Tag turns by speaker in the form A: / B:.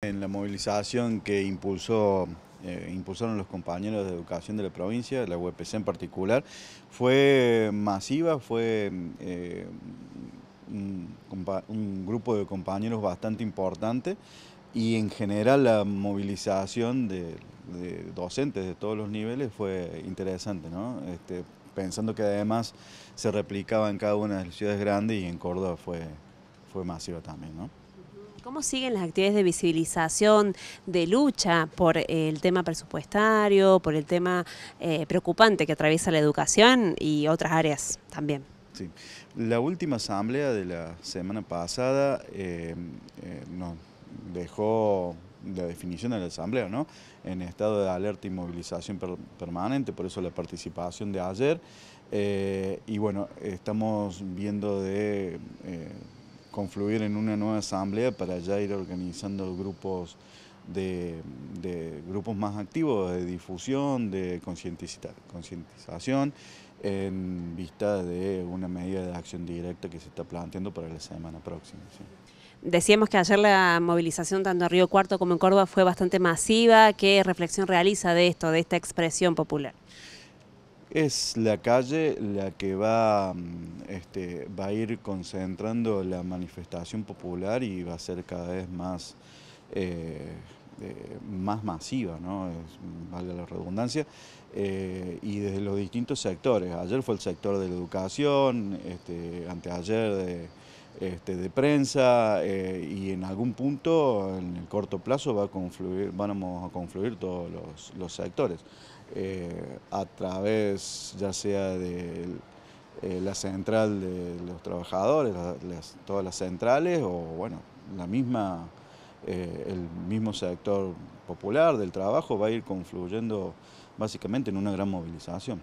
A: En la movilización que impulsó, eh, impulsaron los compañeros de educación de la provincia, la UPC en particular, fue masiva, fue eh, un, grupo de compañeros bastante importante y en general la movilización de, docentes de todos los niveles fue interesante, ¿no? Este, pensando que además se replicaba en cada una de las ciudades grandes y en Córdoba fue, fue masiva también. ¿no?
B: ¿Cómo siguen las actividades de visibilización, de lucha por el tema presupuestario, por el tema eh, preocupante que atraviesa la educación y otras áreas también?
A: Sí. La última asamblea de la semana pasada eh, eh, nos dejó la definición de la asamblea, ¿no? En estado de alerta y movilización permanente, por eso la participación de ayer. y bueno, estamos viendo de confluir en una nueva asamblea para ya ir organizando grupos de, grupos más activos de difusión, de concientización, en vista de una medida de acción directa que se está planteando para la semana próxima.
B: Decíamos que ayer la movilización tanto en Río Cuarto como en Córdoba fue bastante masiva. ¿Qué reflexión realiza de esto, de esta expresión popular?
A: Es la calle la que va, mm, este, va a ir concentrando la manifestación popular y va a ser cada vez más, eh, eh, más masiva, ¿no? vale la redundancia, eh, y desde los distintos sectores. Ayer fue el sector de la educación, este, anteayer de este, de prensa eh, y en algún punto, en el corto plazo, va a confluir, vamos a confluir todos los, sectores. Eh, a través ya sea de eh, la central de los trabajadores, todas las centrales o bueno, la misma, el mismo sector popular del trabajo va a ir confluyendo básicamente en una gran movilización.